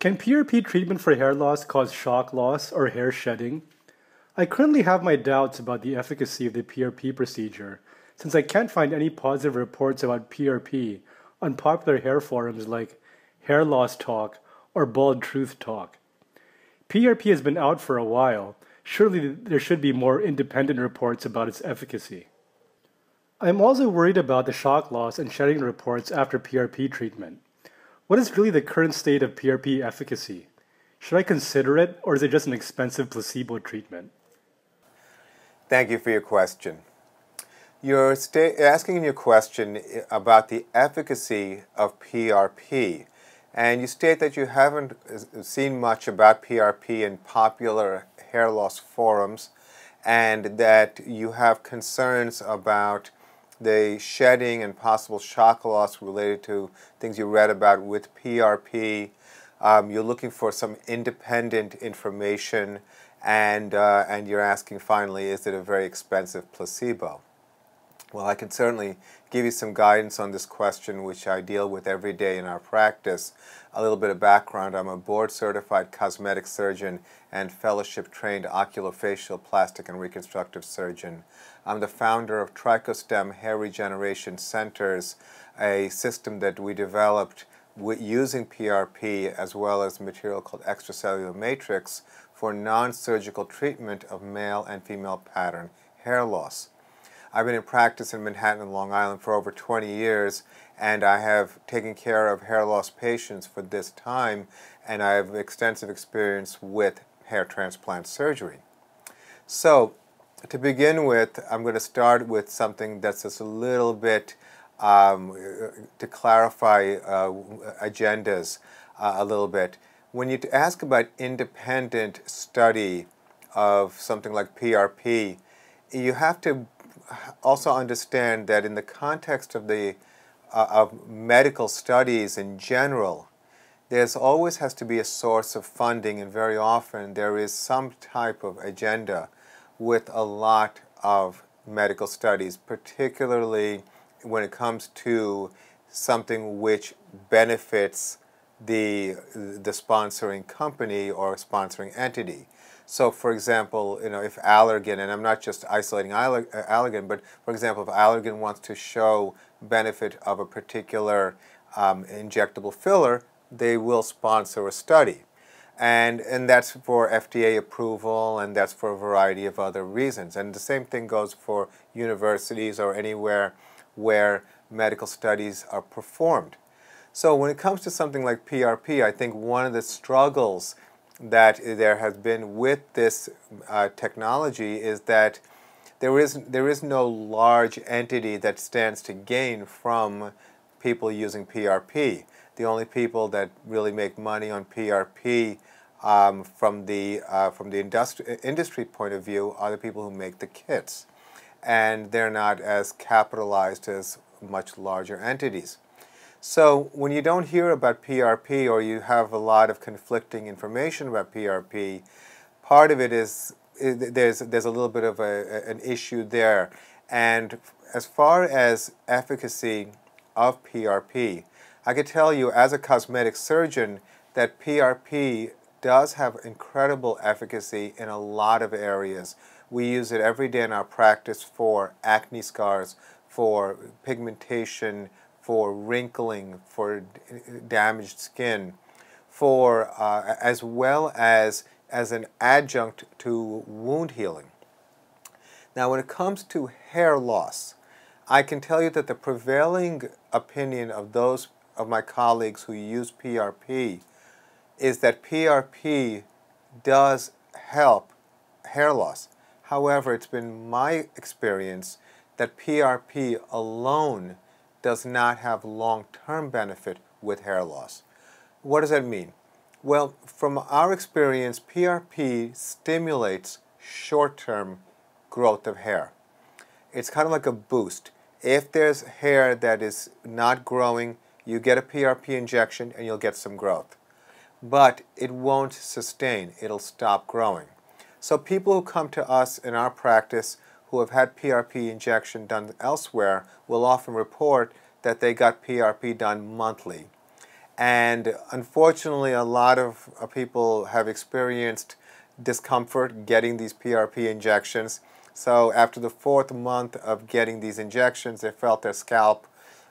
Can PRP treatment for hair loss cause shock loss or hair shedding? I currently have my doubts about the efficacy of the PRP procedure, since I can't find any positive reports about PRP on popular hair forums like Hair Loss Talk or Bald Truth Talk. PRP has been out for a while. Surely there should be more independent reports about its efficacy. I am also worried about the shock loss and shedding reports after PRP treatment. What is really the current state of PRP efficacy? Should I consider it, or is it just an expensive placebo treatment? Thank you for your question. You're asking your question about the efficacy of PRP, and you state that you haven't seen much about PRP in popular hair loss forums, and that you have concerns about the shedding and possible shock loss related to things you read about with PRP. Um, you're looking for some independent information, and, uh, and you're asking finally, is it a very expensive placebo? Well, I can certainly give you some guidance on this question, which I deal with every day in our practice. A little bit of background I'm a board certified cosmetic surgeon and fellowship trained oculofacial plastic and reconstructive surgeon. I'm the founder of Trichostem Hair Regeneration Centers, a system that we developed using PRP as well as material called extracellular matrix for non surgical treatment of male and female pattern hair loss. I've been in practice in Manhattan and Long Island for over 20 years, and I have taken care of hair loss patients for this time, and I have extensive experience with hair transplant surgery. So, to begin with, I'm going to start with something that's just a little bit um, to clarify uh, agendas uh, a little bit. When you ask about independent study of something like PRP, you have to also understand that in the context of the uh, of medical studies in general, there's always has to be a source of funding, and very often there is some type of agenda with a lot of medical studies, particularly when it comes to something which benefits the the sponsoring company or sponsoring entity. So for example, you know, if Allergan, and I'm not just isolating uh, Allergan, but for example, if Allergan wants to show benefit of a particular um, injectable filler, they will sponsor a study. And, and that's for FDA approval, and that's for a variety of other reasons. And the same thing goes for universities or anywhere where medical studies are performed. So when it comes to something like PRP, I think one of the struggles that there has been with this uh, technology is that there is, there is no large entity that stands to gain from people using PRP. The only people that really make money on PRP um, from the, uh, from the industri industry point of view are the people who make the kits. And they're not as capitalized as much larger entities. So when you don't hear about PRP or you have a lot of conflicting information about PRP, part of it is there's there's a little bit of a, an issue there. And as far as efficacy of PRP, I could tell you as a cosmetic surgeon that PRP does have incredible efficacy in a lot of areas. We use it every day in our practice for acne scars, for pigmentation, for wrinkling, for damaged skin, for uh, as well as as an adjunct to wound healing. Now, when it comes to hair loss, I can tell you that the prevailing opinion of those of my colleagues who use PRP is that PRP does help hair loss. However, it's been my experience that PRP alone does not have long-term benefit with hair loss. What does that mean? Well, from our experience, PRP stimulates short-term growth of hair. It's kind of like a boost. If there's hair that is not growing, you get a PRP injection and you'll get some growth. But it won't sustain, it'll stop growing. So people who come to us in our practice who have had PRP injection done elsewhere will often report that they got PRP done monthly. And unfortunately, a lot of uh, people have experienced discomfort getting these PRP injections. So after the fourth month of getting these injections, they felt their scalp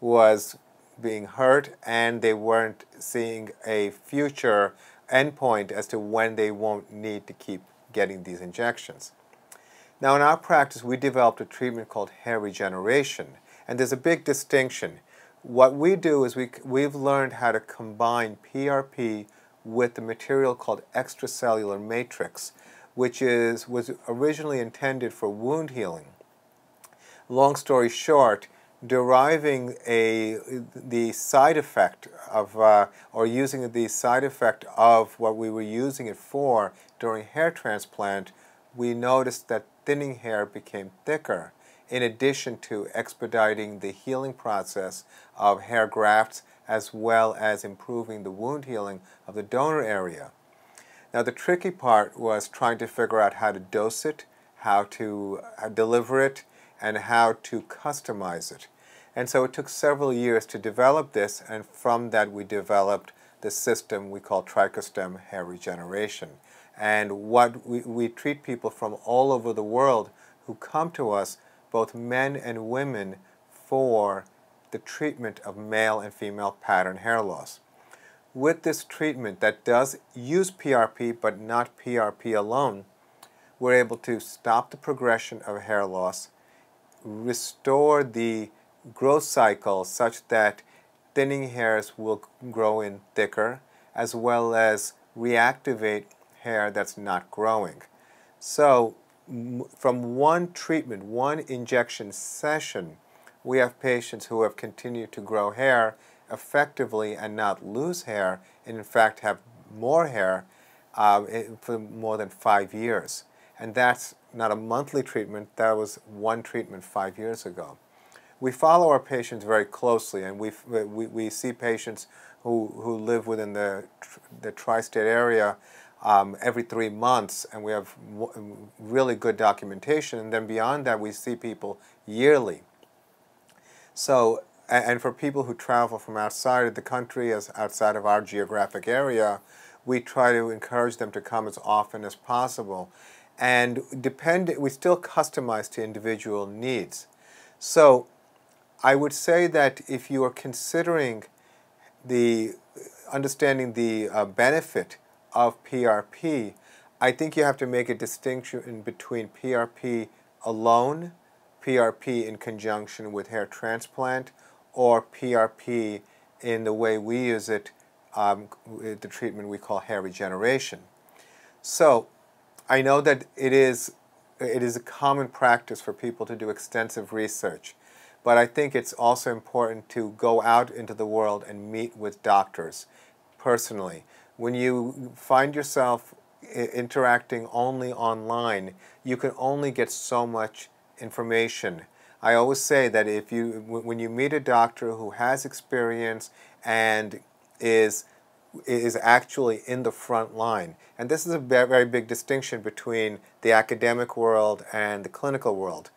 was being hurt and they weren't seeing a future endpoint as to when they won't need to keep getting these injections. Now, in our practice, we developed a treatment called hair regeneration, and there's a big distinction. What we do is we, we've learned how to combine PRP with the material called extracellular matrix, which is, was originally intended for wound healing. Long story short, deriving a, the side effect of, uh, or using the side effect of what we were using it for during hair transplant, we noticed that thinning hair became thicker, in addition to expediting the healing process of hair grafts as well as improving the wound healing of the donor area. Now, the tricky part was trying to figure out how to dose it, how to uh, deliver it, and how to customize it. And so it took several years to develop this, and from that we developed the system we call Trichostem hair regeneration and what we, we treat people from all over the world who come to us, both men and women, for the treatment of male and female pattern hair loss. With this treatment that does use PRP but not PRP alone, we're able to stop the progression of hair loss, restore the growth cycle such that thinning hairs will grow in thicker, as well as reactivate hair that's not growing. So from one treatment, one injection session, we have patients who have continued to grow hair effectively and not lose hair, and in fact have more hair uh, for more than five years. And that's not a monthly treatment, that was one treatment five years ago. We follow our patients very closely, and we, we, we see patients who, who live within the, the tri-state area um, every three months, and we have really good documentation. And then beyond that, we see people yearly. So, and, and for people who travel from outside of the country, as outside of our geographic area, we try to encourage them to come as often as possible. And depend, we still customize to individual needs. So I would say that if you are considering the understanding the uh, benefit of PRP, I think you have to make a distinction between PRP alone, PRP in conjunction with hair transplant, or PRP in the way we use it, um, the treatment we call hair regeneration. So I know that it is, it is a common practice for people to do extensive research, but I think it's also important to go out into the world and meet with doctors personally when you find yourself interacting only online, you can only get so much information. I always say that if you, when you meet a doctor who has experience and is is actually in the front line. And this is a very big distinction between the academic world and the clinical world.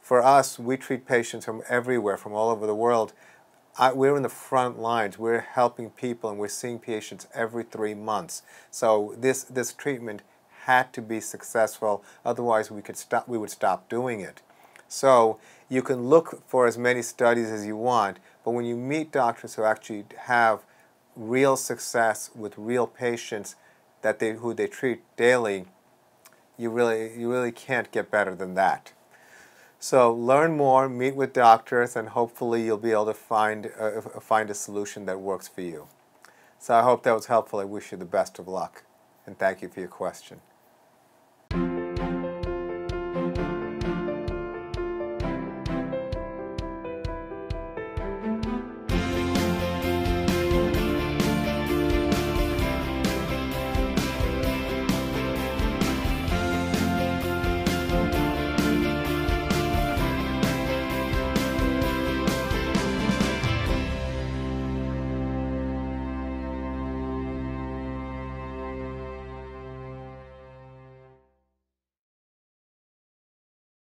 For us, we treat patients from everywhere, from all over the world. I, we're in the front lines. We're helping people and we're seeing patients every three months. So this, this treatment had to be successful. Otherwise, we, could stop, we would stop doing it. So you can look for as many studies as you want, but when you meet doctors who actually have real success with real patients that they, who they treat daily, you really, you really can't get better than that. So learn more, meet with doctors, and hopefully you'll be able to find, a uh, uh, find a solution that works for you. So I hope that was helpful. I wish you the best of luck, and thank you for your question.